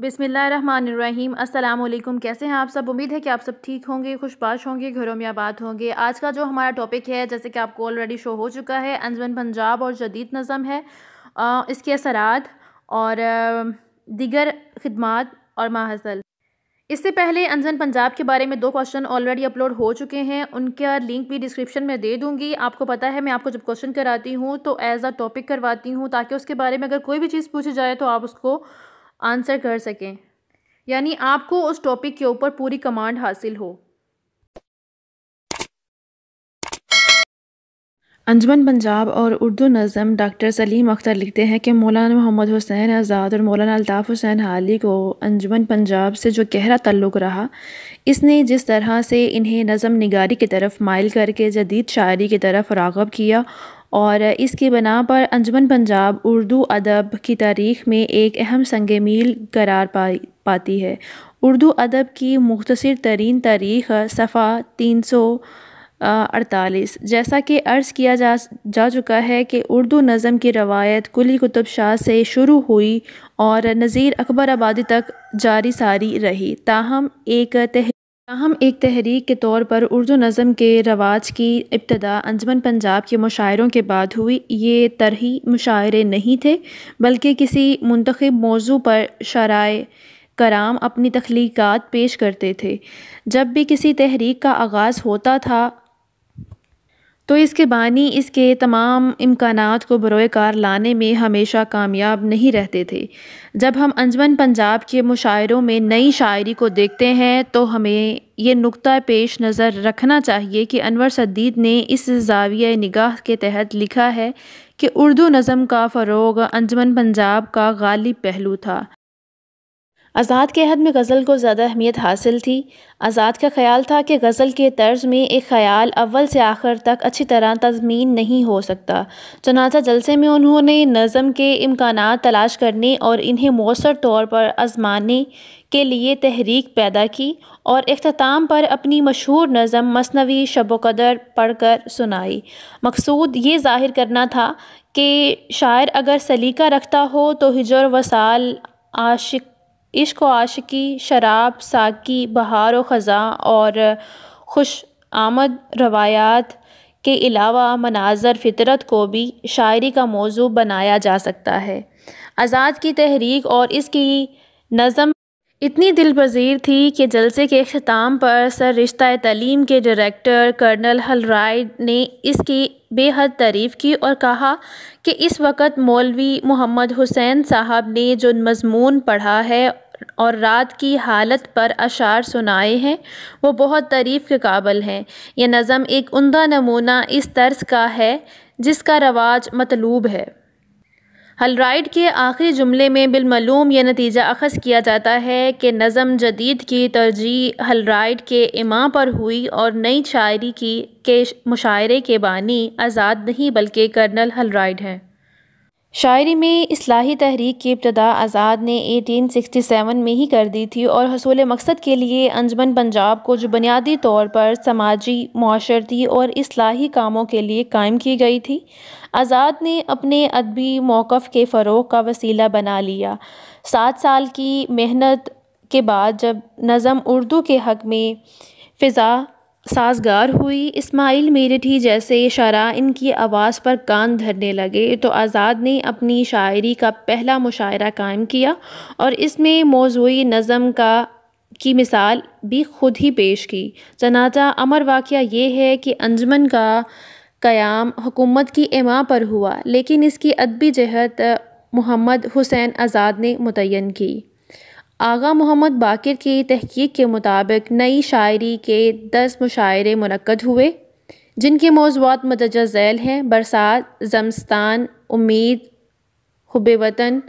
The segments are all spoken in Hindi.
बिसमीम अल्लाम कैसे हैं आप सब उम्मीद है कि आप सब ठीक होंगे खुशबाश होंगे घरों में आबाद होंगे आज का जो हमारा टॉपिक है जैसे कि आपको ऑलरेडी शो हो चुका है अंजमन पंजाब और जदीद नज़म है आ, इसके असरात और दिगर खदमात और माहसल इससे पहले अंजमन पंजाब के बारे में दो क्वेश्चन ऑलरेडी अपलोड हो चुके हैं उनका लिंक भी डिस्क्रिप्शन में दे दूंगी आपको पता है मैं आपको जब क्वेश्चन कराती हूँ तो एज़ अ टॉपिक करवाती हूँ ताकि उसके बारे में अगर कोई भी चीज़ पूछी जाए तो आप उसको आंसर कर सकें यानी आपको उस टॉपिक के ऊपर पूरी कमांड हासिल हो अंजमन पंजाब और उर्दू नज़म डॉक्टर सलीम अख्तर लिखते हैं कि मौलाना मोहम्मद हुसैन आज़ाद और मौलाना अल्ताफ़ हुसैन हाली को अंजमन पंजाब से जो गहरा तल्लुक़ रहा इसने जिस तरह से इन्हें नज़म निगारी की तरफ माइल करके जदीद शायरी की तरफ रागब किया और इसकी बना पर अंजमन पंजाब उर्दू अदब की तारीख़ में एक अहम संग मील करार पा पाती है उर्दू अदब की मुख्तर तरीन तारीख़ सफ़ा तीन सौ अड़तालीस जैसा कि अर्ज़ किया जा जा चुका है कि उर्दू नज़म की रवायत कुली कुतुब शाह से शुरू हुई और नज़ीर अकबर आबादी तक जारी सारी रही ताहम एक तह ताहम एक तहरीक के तौर पर उर्दू नज़म के रवाज की इब्तदा अंजमन पंजाब के मुशायरों के बाद हुई ये तरही मुशायरे नहीं थे बल्कि किसी मंतखब मौजू पर शराय कराम अपनी तख्लीक़ात पेश करते थे जब भी किसी तहरीक का आगाज़ होता था तो इसके बानी इसके तमाम इम्कान को बरोए कार लाने में हमेशा कामयाब नहीं रहते थे जब हम अंजमन पंजाब के मुशायरों में नई शायरी को देखते हैं तो हमें ये नुक़ पेश नज़र रखना चाहिए कि अनवर सदीद ने इस जाविया निगाह के तहत लिखा है कि उर्दू नज़म का फ़रोग अंजमन पंजाब का गालिब पहलू था आज़ाद के हद में गज़ल को ज़्यादा अहमियत हासिल थी आज़ाद का ख्याल था कि गज़ल के तर्ज में एक ख्याल अव्वल से आखिर तक अच्छी तरह तजमीन नहीं हो सकता चनाचा जलसे में उन्होंने नज़म के इम्कान तलाश करने और इन्हें मौसर तौर पर आजमाने के लिए तहरीक पैदा की और अख्ताम पर अपनी मशहूर नज़म मसनवी शब कदर पढ़ कर सुनाई मकसूद ये ज़ाहिर करना था कि शायर अगर सलीका रखता हो तो हिजर वसाल आशिक इश्क आशिकी शराब साकी बहार व ख़ज़ां और खुश आमद रवायात के अलावा मनाज़र फ़ितरत को भी शायरी का मौजू बनाया जा सकता है आज़ाद की तहरीक और इसकी नज़म इतनी दिल पजीर थी कि जलसे के अख्ताम पर सर रिश्ता तलीम के डायरेक्टर कर्नल हलराय ने इसकी बेहद तारीफ़ की और कहा कि इस वक्त मौलवी मोहम्मद हुसैन साहब ने जो मजमून पढ़ा है और रात की हालत पर अशार सुनाए हैं वो बहुत तारीफ़ के काबिल हैं यह नज़म एक उमदा नमूना इस तर्ज का है जिसका रवाज मतलूब है हलराइड के आखिरी जुमले में बिलमलूम यह नतीजा अखज़ किया जाता है कि नज़म जदीद की तरजीह हलराइड के इमाम पर हुई और नई शायरी की के मुशायरे के बानी आज़ाद नहीं बल्कि कर्नल हलराइड हैं शायरी में असलाही तहरीक की इब्तदा आज़ाद ने 1867 में ही कर दी थी और हसूल मकसद के लिए अंजमन पंजाब को जो बुनियादी तौर पर समाजी माशरती और इसलाही कामों के लिए कायम की गई थी आज़ाद ने अपने अदबी मौक़ के फ़रोग का वसीला बना लिया सात साल की मेहनत के बाद जब नज़म उर्दू के हक़ में फ़िज़ा साजगार हुई इस्माइल मेरठी जैसे शरा इनकी आवाज़ पर कान धरने लगे तो आज़ाद ने अपनी शायरी का पहला मुशायरा कायम किया और इसमें मौजूद नज़म का की मिसाल भी खुद ही पेश की जनाजा अमर वाक़ ये है कि अंजमन का क़याम हुकूमत की इमा पर हुआ लेकिन इसकी अदबी जहत मोहम्मद हुसैन आज़ाद ने मुतन की आग़ा मोहम्मद बाक़र की तहक़ीक़ के मुताबिक नई शायरी के दस मुशायरे मनकद हुए जिनके मौजूद मतज़ा झैल हैं बरसात ज़मस्तान उम्मीद हुब वतन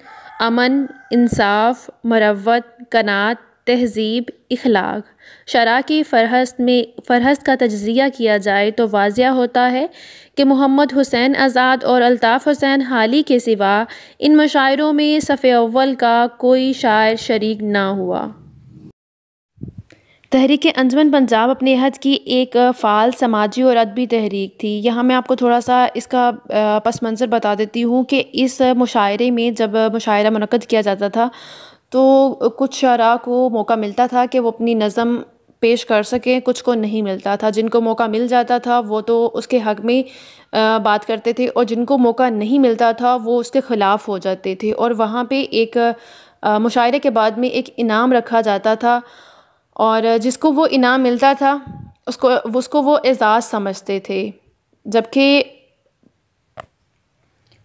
अमन इंसाफ़ मरवत क़नात तहज़ीब इखलाक शरा की फरहस्त में फरहस्त का तजिया किया जाए तो वाजिया होता है कि मोहम्मद हुसैन आज़ाद और अल्ताफ़ हुसैन हाली के सिवा इन मशायरों में सफ़े अव्वल का कोई शायर शरीक ना हुआ तहरीक अंजमन पंजाब अपने हद की एक फ़ाल समाजी और अदबी तहरीक थी यहाँ मैं आपको थोड़ा सा इसका पस मंज़र बता देती हूँ कि इस मुशायरे में जब मुशायरा मनद किया जाता था तो कुछ शरा को मौका मिलता था कि वो अपनी नज़म पेश कर सकें कुछ को नहीं मिलता था जिनको मौका मिल जाता था वो तो उसके हक़ में बात करते थे और जिनको मौका नहीं मिलता था वो उसके ख़िलाफ़ हो जाते थे और वहाँ पे एक मुशायरे के बाद में एक इनाम रखा जाता था और जिसको वो इनाम मिलता था उसको उसको वो एजाज़ समझते थे जबकि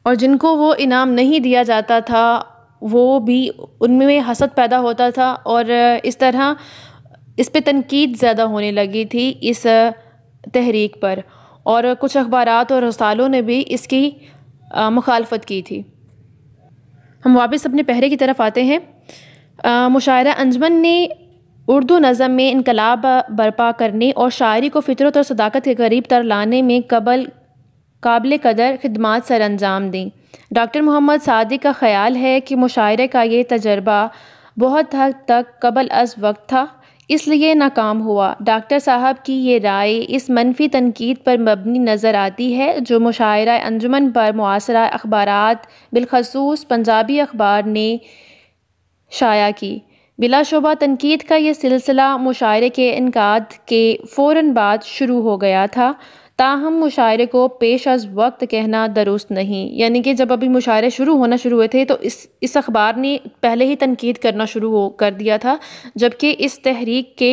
और जिनको वो इनाम नहीं दिया जाता था वो भी उनमें हसद पैदा होता था और इस तरह इस पर तनकीद ज़्यादा होने लगी थी इस तहरीक पर और कुछ अखबार और रसालों ने भी इसकी मुखालफत की थी हम वापस अपने पहरे की तरफ आते हैं मुशायरा अंजमन ने उर्दू नज़म में इनकलाब बर्पा करने और शायरी को फितरत और सदाकत के करीब तर लाने में कबल काबिल कदर खदमात सर अंजाम दें डॉक्टर मोहम्मद सादी का ख्याल है कि मुशायरे का ये तजर्बा बहुत हद तक कबल अज वक्त था इसलिए नाकाम हुआ डॉक्टर साहब की ये राय इस मनफी तनकीद पर मबनी नज़र आती है जो मुशायरा अंजुमन पर मुआसरा अखबार बिलखसूस पंजाबी अखबार ने शाया की बिलाशुबा तनकीद का यह सिलसिला मुशायरे के इनका के फ़ौर बाद शुरू हो गया था ताहम मुशायरे को पेश अज़ वक्त कहना दुरुस्त नहीं यानी कि जब अभी मुशायरे शुरू होना शुरू हुए थे तो इस इस अखबार ने पहले ही तनकीद करना शुरू हो कर दिया था जबकि इस तहरीक के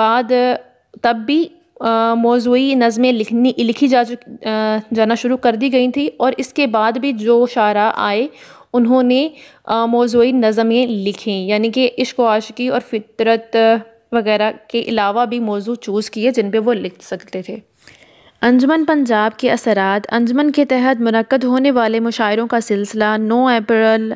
बाद तब भी मौजूी नज़में लिखनी लिखी जा जाना शुरू कर दी गई थी और इसके बाद भी जो शारा आए उन्होंने मौजूी नज़में लिखीं यानी कि इश्क आशिकी और फितरत वगैरह के अलावा भी मौजू चूज़ किए जिन पर वो लिख सकते थे अंजमन पंजाब के असरात अंजमन के तहत मनकद होने वाले मुशायरों का सिलसिला नौ अप्रैल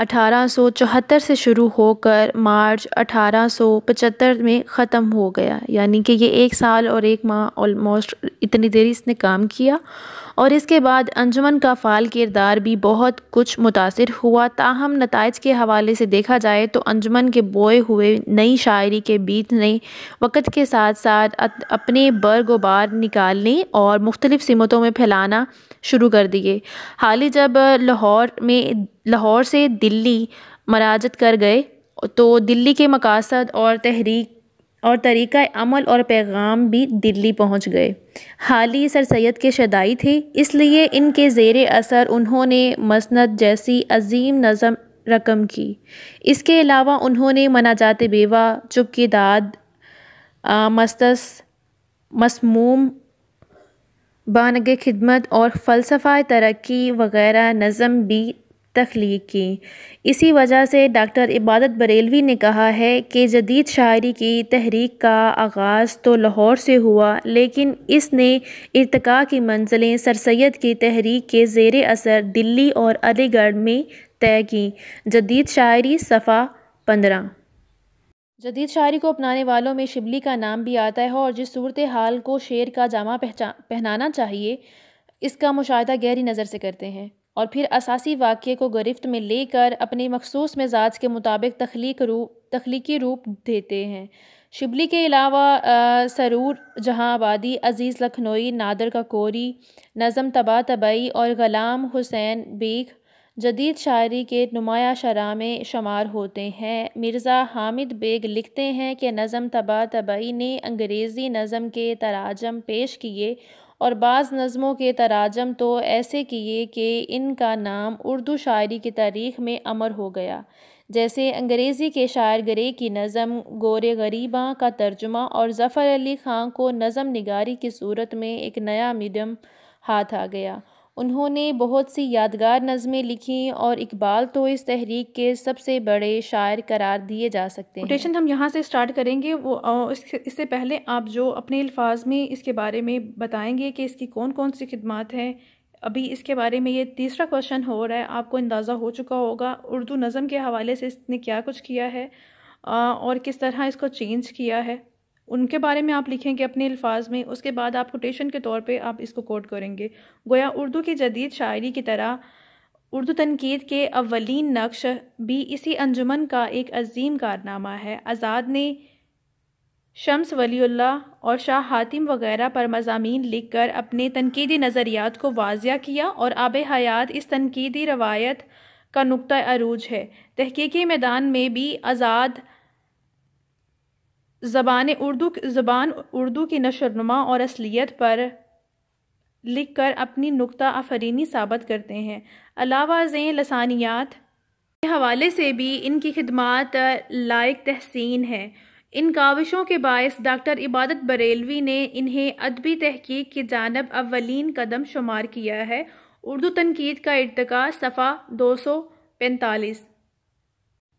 अठारह सौ चौहत्तर से शुरू होकर मार्च अठारह सौ पचहत्तर में ख़त्म हो गया यानी कि ये एक साल और एक माह ऑलमोस्ट इतनी देरी इसने काम किया और इसके बाद अंजुमन का फ़ाल किरदार भी बहुत कुछ मुतासर हुआ ताहम नतज के हवाले से देखा जाए तो अंजुमन के बोए हुए नई शायरी के बीच ने वक़्त के साथ साथ अपने बरगोबार निकालने और मुख्तलिफ़ समतों में फैलाना शुरू कर दिए हाल ही जब लाहौर में लाहौर से दिल्ली मराजत कर गए तो दिल्ली के मकासद और तहरीक और तरीका अमल और पैगाम भी दिल्ली पहुंच गए हाल ही सर सैद के शदाई थे इसलिए इनके ज़ेर असर उन्होंने मसनत जैसी अजीम नज़म रकम की इसके अलावा उन्होंने जाते बेवा चुपकी दाद मस्तस मसमूम बानग खिदमत और फ़लसफ़ा तरक्की वगैरह नज़म भी तख्लीक की इसी वजह से डॉक्टर इबादत बरेलवी ने कहा है कि जदीद शायरी की तहरीक का आगाज़ तो लाहौर से हुआ लेकिन इसने इरतका की मंजिलें सर सैद की तहरीक के ज़ेर असर दिल्ली और अलीगढ़ में तय की जदीद शायरी सफ़ा पंद्रह जदीद शायरी को अपनाने वालों में शिबली का नाम भी आता है और जिस सूरत हाल को शेर का जामा पहचा पहनाना चाहिए इसका मुशाह गहरी नज़र से करते हैं और फिर असासी वाक्य को गरिफ्त में लेकर अपने मखसूस मिजाज के मुताबिक तख्लीक रूप तख्लीकी रूप देते हैं शिबली के अलावा सरूर आबादी अज़ीज़ लखनऊ नादर कोरी नज़म तबा तबई और ग़लाम हुसैन बेग जदीद शायरी के नुमाया शरा में शुमार होते हैं मिर्ज़ा हामिद बेग लिखते हैं कि नज़म तबा तबई ने अंग्रेज़ी नज़म के तराजम पेश किए और बाज़ नज़मों के तराजम तो ऐसे किए कि इनका नाम उर्दू शायरी की तारीख़ में अमर हो गया जैसे अंग्रेज़ी के शायर गरे की नज़म गोरे गरीबा का तर्जुमा और ज़फ़र अली ख़ान को नज़म निगारी की सूरत में एक नया मीडियम हाथ आ गया उन्होंने बहुत सी यादगार नज़में लिखीं और इकबाल तो इस तहरीक के सबसे बड़े शायर करार दिए जा सकते हैं कोटेशन हम यहाँ से स्टार्ट करेंगे वो इससे पहले आप जो अपने अल्फाज में इसके बारे में बताएंगे कि इसकी कौन कौन सी खिदमत हैं अभी इसके बारे में ये तीसरा क्वेश्चन हो रहा है आपको अंदाज़ा हो चुका होगा उर्दू नज़म के हवाले से इसने क्या कुछ किया है और किस तरह इसको चेंज किया है उनके बारे में आप लिखेंगे अपने अल्फाज में उसके बाद आप कोटेशन के तौर पे आप इसको कोट करेंगे गोया उर्दू की जदीद शायरी की तरह उर्दू तनकीद के अवलिन नक्श भी इसी अंजुमन का एक अजीम कारनामा है आज़ाद ने शम्स वलील्ला और शाह हातिम वगैरह पर मजामी लिख कर अपने तनकीदी नज़रियात को वाजिया किया और आब हयात इस तनकीदी रवायत का नुक़ अरूज है तहकीकी मैदान में भी आज़ाद ज़बान उर्दू ज़बान उर्दू की नशोनुमा और असलियत पर लिख कर अपनी नुकता आफरीनी साबित करते हैं अलावा जें लसानियात के हवाले से भी इनकी खदमात लायक तहसीन है इन काविशों के बायस डॉक्टर इबादत बरेलवी ने इन्हें अदबी तहकीक की जानब अवलिन कदम शुमार किया है उर्दू तनकीद का इरतका सफ़ा दो सौ पैंतालीस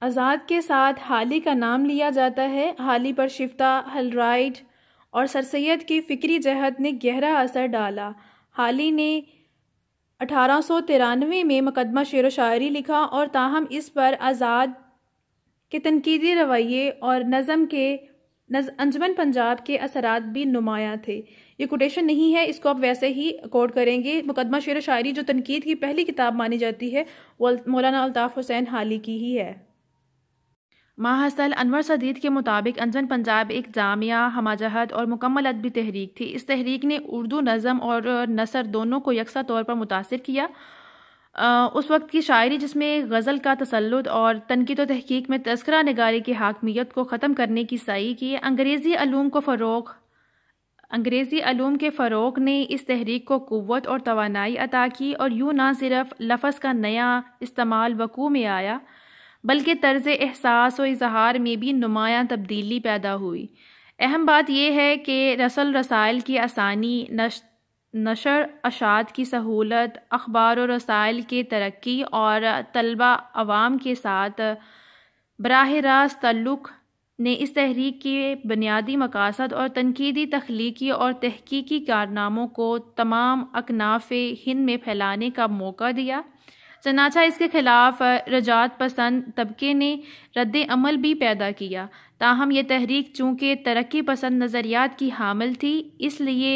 आज़ाद के साथ हाली का नाम लिया जाता है हाली पर शिफ्ता हलराइट और सर सैद की फ़िक्री जहत ने गहरा असर डाला हाली ने अठारह में मुकदमा शेर व शायरी लिखा और ताहम इस पर आज़ाद के तनकीदी रवैये और नज़म के अंजमन पंजाब के असरात भी नुमाया थे ये कोटेशन नहीं है इसको आप वैसे ही कोट करेंगे मुकदमा शेर शायरी जो तनकीद की पहली किताब मानी जाती है वो मौलाना अल्ताफ़ हुसैन हाली की ही है माहसल अनवर सदीद के मुताबिक अंजन पंजाब एक जामिया हमाजहत और मुकम्मल अदबी तहरीक थी इस तहरीक ने उर्दू नज़म और नसर दोनों को यकसा तौर पर मुतासर किया आ, उस वक्त की शायरी जिसमें गज़ल का तसलुद और तनकीद व तहकीक में तस्करा नगारी की हाकमियत को ख़त्म करने की सही की अंग्रेज़ी अलूम को फ़रोग अंग्रेज़ी अलूम के फ़रोग ने इस तहरीक को क़वत और तोानाई अता की और यूँ ना सिर्फ लफ्ज़ का नया इस्तेमाल वकू में आया बल्कि तर्ज एहसास व इजहार में भी नुमाया तब्दीली पैदा हुई अहम बात यह है कि रसल रसाइल की आसानी नश नशर अशात की सहूलत अखबार और रसाइल के तरक्की और तलबा आवाम के साथ बरह रास्त तल्लुक़ ने इस तहरीक के बुनियादी मकासद और तनकीदी तख्लीकी और तहकीकी कारनामों को तमाम अकनाफ हिंद में फैलाने का मौका दिया चनाचा इसके खिलाफ रजात पसंद तबके ने रद्द अमल भी पैदा किया ताहम यह तहरीक चूँकि तरक्की पसंद नज़रियात की हामिल थी इसलिए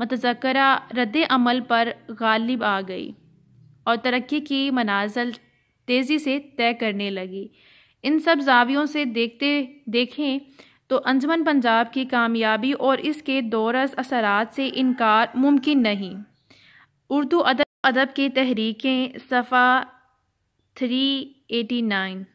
मतजकर रद्द अमल पर गालिब आ गई और तरक्की की मनाजल तेज़ी से तय करने लगी इन सब जावियों से देखते देखें तो अंजमन पंजाब की कामयाबी और इसके दौरस असरात से इनकार मुमकिन नहीं उर्दू अदब अदब की तहरीकें सफ़ा थ्री एटी नाइन